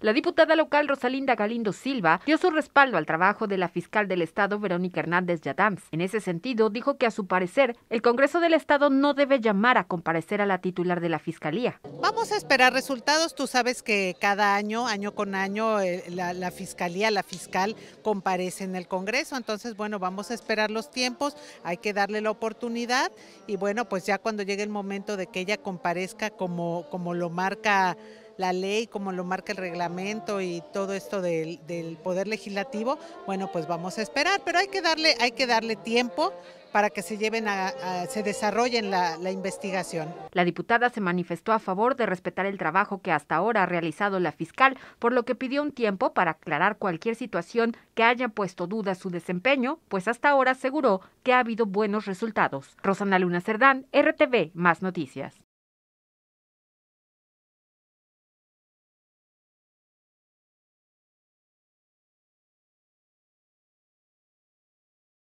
La diputada local Rosalinda Galindo Silva dio su respaldo al trabajo de la fiscal del Estado Verónica Hernández Yadams. En ese sentido, dijo que a su parecer, el Congreso del Estado no debe llamar a comparecer a la titular de la Fiscalía. Vamos a esperar resultados. Tú sabes que cada año, año con año, eh, la, Fiscalía, la fiscal comparece en el Congreso. Entonces, bueno, vamos a esperar los tiempos, hay que darle la oportunidad y bueno, pues ya cuando llegue el momento de que ella comparezca como, como lo marca la ley, como lo marca el reglamento y todo esto del, poder legislativo, bueno, pues vamos a esperar, pero hay que darle, hay que darle tiempo para que se lleven a, se desarrollen la, la, investigación. La diputada se manifestó a favor de respetar el trabajo que hasta ahora ha realizado la fiscal, por lo que pidió un tiempo para aclarar cualquier situación que haya puesto duda su desempeño, pues hasta ahora aseguró que ha habido buenos resultados. Rosana Luna Cerdán, RTV, más noticias.